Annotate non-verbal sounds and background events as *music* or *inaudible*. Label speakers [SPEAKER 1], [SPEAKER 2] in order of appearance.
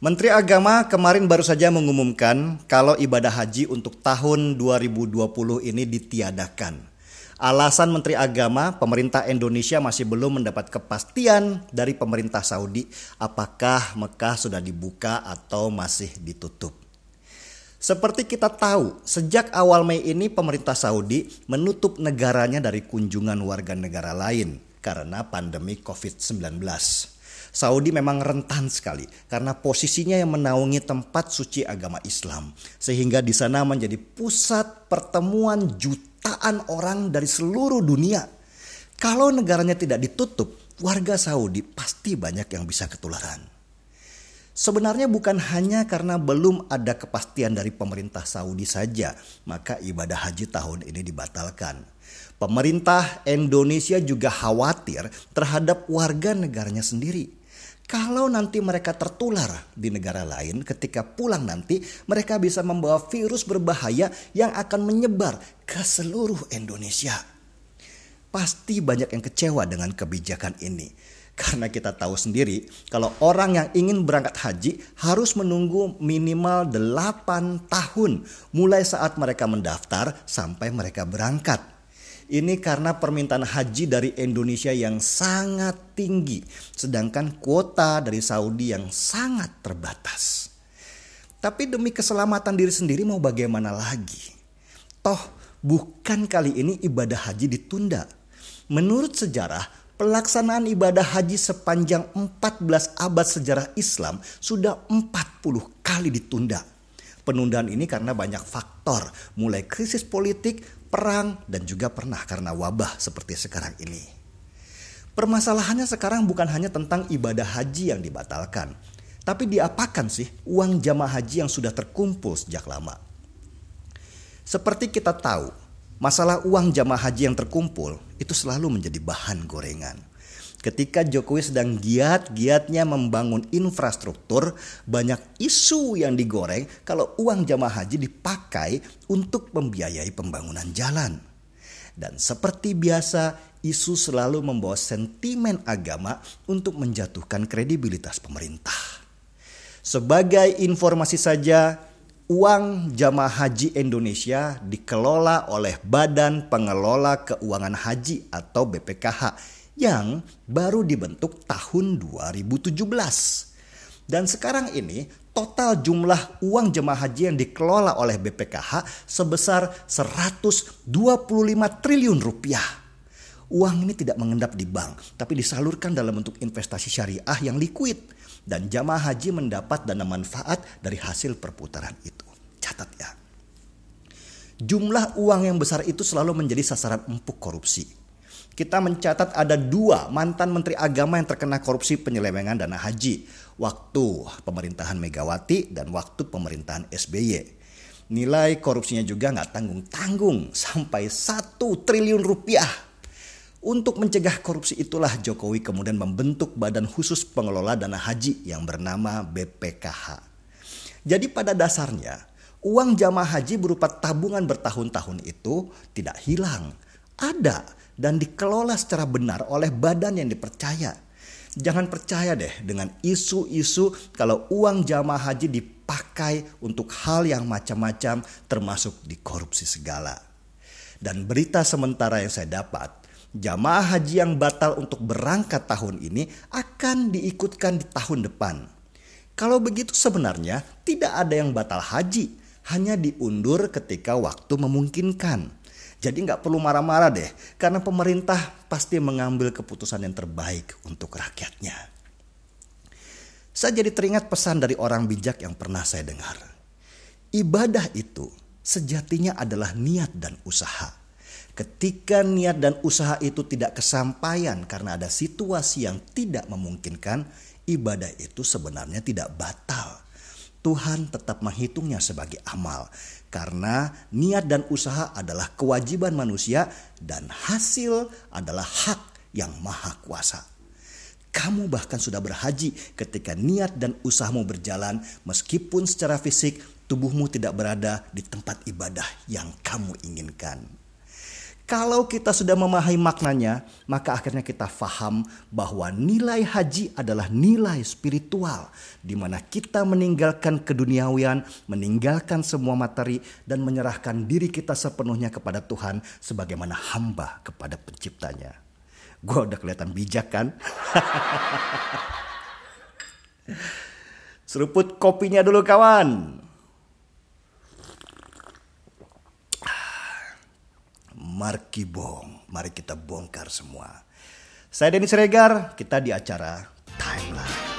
[SPEAKER 1] Menteri Agama kemarin baru saja mengumumkan kalau ibadah haji untuk tahun 2020 ini ditiadakan. Alasan Menteri Agama, pemerintah Indonesia masih belum mendapat kepastian dari pemerintah Saudi apakah Mekah sudah dibuka atau masih ditutup. Seperti kita tahu, sejak awal Mei ini pemerintah Saudi menutup negaranya dari kunjungan warga negara lain karena pandemi COVID-19. Saudi memang rentan sekali karena posisinya yang menaungi tempat suci agama Islam, sehingga di sana menjadi pusat pertemuan jutaan orang dari seluruh dunia. Kalau negaranya tidak ditutup, warga Saudi pasti banyak yang bisa ketularan. Sebenarnya bukan hanya karena belum ada kepastian dari pemerintah Saudi saja, maka ibadah haji tahun ini dibatalkan Pemerintah Indonesia juga khawatir terhadap warga negaranya sendiri. Kalau nanti mereka tertular di negara lain, ketika pulang nanti mereka bisa membawa virus berbahaya yang akan menyebar ke seluruh Indonesia. Pasti banyak yang kecewa dengan kebijakan ini. Karena kita tahu sendiri, kalau orang yang ingin berangkat haji harus menunggu minimal 8 tahun mulai saat mereka mendaftar sampai mereka berangkat. Ini karena permintaan haji dari Indonesia yang sangat tinggi, sedangkan kuota dari Saudi yang sangat terbatas. Tapi demi keselamatan diri sendiri mau bagaimana lagi? Toh bukan kali ini ibadah haji ditunda. Menurut sejarah, pelaksanaan ibadah haji sepanjang 14 abad sejarah Islam sudah 40 kali ditunda. Penundaan ini karena banyak faktor, mulai krisis politik, perang, dan juga pernah karena wabah seperti sekarang ini. Permasalahannya sekarang bukan hanya tentang ibadah haji yang dibatalkan, tapi diapakan sih uang jamaah haji yang sudah terkumpul sejak lama? Seperti kita tahu, masalah uang jamaah haji yang terkumpul itu selalu menjadi bahan gorengan. Ketika Jokowi sedang giat-giatnya membangun infrastruktur, banyak isu yang digoreng kalau uang jamaah haji dipakai untuk membiayai pembangunan jalan. Dan seperti biasa, isu selalu membawa sentimen agama untuk menjatuhkan kredibilitas pemerintah. Sebagai informasi saja, uang jamaah haji Indonesia dikelola oleh Badan Pengelola Keuangan Haji atau BPKH yang baru dibentuk tahun 2017. Dan sekarang ini total jumlah uang jemaah haji yang dikelola oleh BPKH sebesar 125 triliun rupiah. Uang ini tidak mengendap di bank, tapi disalurkan dalam bentuk investasi syariah yang liquid. Dan jamaah haji mendapat dana manfaat dari hasil perputaran itu. Catat ya. Jumlah uang yang besar itu selalu menjadi sasaran empuk korupsi kita mencatat ada dua mantan menteri agama yang terkena korupsi penyelewengan dana haji waktu pemerintahan Megawati dan waktu pemerintahan SBY. Nilai korupsinya juga nggak tanggung-tanggung sampai satu triliun rupiah. Untuk mencegah korupsi itulah Jokowi kemudian membentuk badan khusus pengelola dana haji yang bernama BPKH. Jadi pada dasarnya uang jamaah haji berupa tabungan bertahun-tahun itu tidak hilang ada dan dikelola secara benar oleh badan yang dipercaya. Jangan percaya deh dengan isu-isu kalau uang jamaah haji dipakai untuk hal yang macam-macam termasuk dikorupsi segala. Dan berita sementara yang saya dapat, jamaah haji yang batal untuk berangkat tahun ini akan diikutkan di tahun depan. Kalau begitu sebenarnya tidak ada yang batal haji, hanya diundur ketika waktu memungkinkan jadi nggak perlu marah-marah deh, karena pemerintah pasti mengambil keputusan yang terbaik untuk rakyatnya. Saya jadi teringat pesan dari orang bijak yang pernah saya dengar. Ibadah itu sejatinya adalah niat dan usaha. Ketika niat dan usaha itu tidak kesampaian karena ada situasi yang tidak memungkinkan, ibadah itu sebenarnya tidak batal Tuhan tetap menghitungnya sebagai amal karena niat dan usaha adalah kewajiban manusia dan hasil adalah hak yang maha kuasa. Kamu bahkan sudah berhaji ketika niat dan usahamu berjalan meskipun secara fisik tubuhmu tidak berada di tempat ibadah yang kamu inginkan. Kalau kita sudah memahami maknanya, maka akhirnya kita faham bahwa nilai haji adalah nilai spiritual, di mana kita meninggalkan keduniawian, meninggalkan semua materi, dan menyerahkan diri kita sepenuhnya kepada Tuhan sebagaimana hamba kepada Penciptanya. Gue udah kelihatan bijak kan? *laughs* Seruput kopinya dulu kawan. Marki Bong. Mari kita bongkar semua. Saya Denny Siregar, kita di acara Timeline.